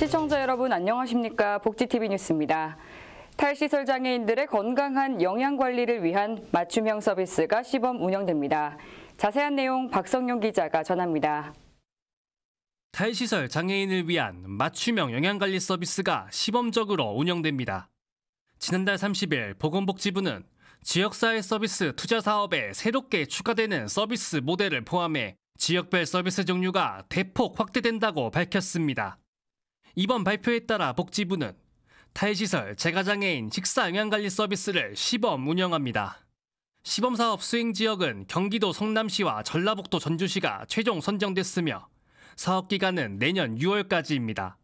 시청자 여러분 안녕하십니까? 복지TV 뉴스입니다. 탈시설 장애인들의 건강한 영양관리를 위한 맞춤형 서비스가 시범 운영됩니다. 자세한 내용 박성용 기자가 전합니다. 탈시설 장애인을 위한 맞춤형 영양관리 서비스가 시범적으로 운영됩니다. 지난달 30일 보건복지부는 지역사회 서비스 투자 사업에 새롭게 추가되는 서비스 모델을 포함해 지역별 서비스 종류가 대폭 확대된다고 밝혔습니다. 이번 발표에 따라 복지부는 탈시설, 재가장애인, 식사영양관리 서비스를 시범 운영합니다. 시범사업 수행 지역은 경기도 성남시와 전라북도 전주시가 최종 선정됐으며 사업기간은 내년 6월까지입니다.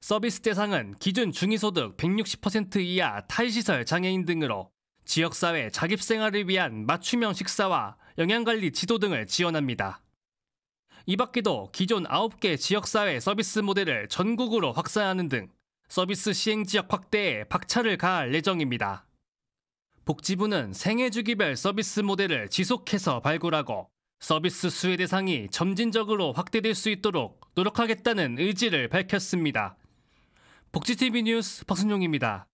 서비스 대상은 기준 중위소득 160% 이하 탈시설 장애인 등으로 지역사회 자립생활을 위한 맞춤형 식사와 영양관리 지도 등을 지원합니다. 이 밖에도 기존 9개 지역사회 서비스 모델을 전국으로 확산하는 등 서비스 시행 지역 확대에 박차를 가할 예정입니다. 복지부는 생애 주기별 서비스 모델을 지속해서 발굴하고 서비스 수혜 대상이 점진적으로 확대될 수 있도록 노력하겠다는 의지를 밝혔습니다. 복지TV 뉴스 박순용입니다.